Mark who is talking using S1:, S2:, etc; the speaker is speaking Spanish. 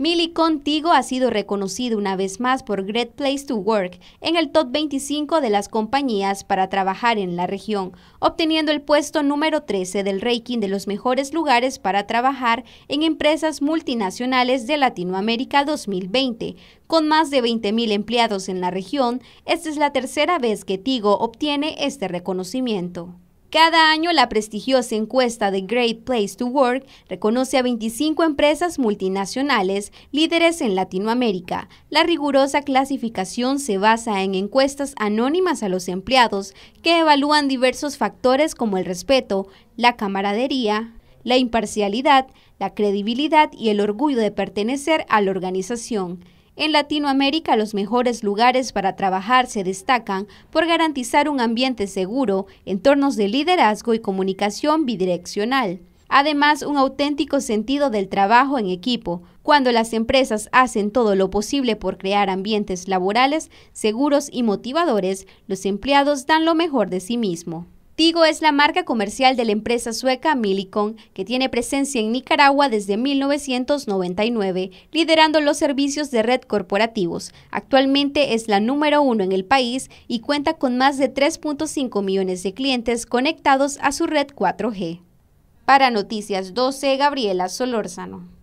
S1: Milly Contigo ha sido reconocido una vez más por Great Place to Work en el top 25 de las compañías para trabajar en la región, obteniendo el puesto número 13 del ranking de los mejores lugares para trabajar en empresas multinacionales de Latinoamérica 2020. Con más de 20.000 empleados en la región, esta es la tercera vez que Tigo obtiene este reconocimiento. Cada año la prestigiosa encuesta de Great Place to Work reconoce a 25 empresas multinacionales líderes en Latinoamérica. La rigurosa clasificación se basa en encuestas anónimas a los empleados que evalúan diversos factores como el respeto, la camaradería, la imparcialidad, la credibilidad y el orgullo de pertenecer a la organización. En Latinoamérica los mejores lugares para trabajar se destacan por garantizar un ambiente seguro, entornos de liderazgo y comunicación bidireccional. Además, un auténtico sentido del trabajo en equipo, cuando las empresas hacen todo lo posible por crear ambientes laborales seguros y motivadores, los empleados dan lo mejor de sí mismo. Tigo es la marca comercial de la empresa sueca Millicom, que tiene presencia en Nicaragua desde 1999, liderando los servicios de red corporativos. Actualmente es la número uno en el país y cuenta con más de 3.5 millones de clientes conectados a su red 4G. Para Noticias 12, Gabriela Solórzano.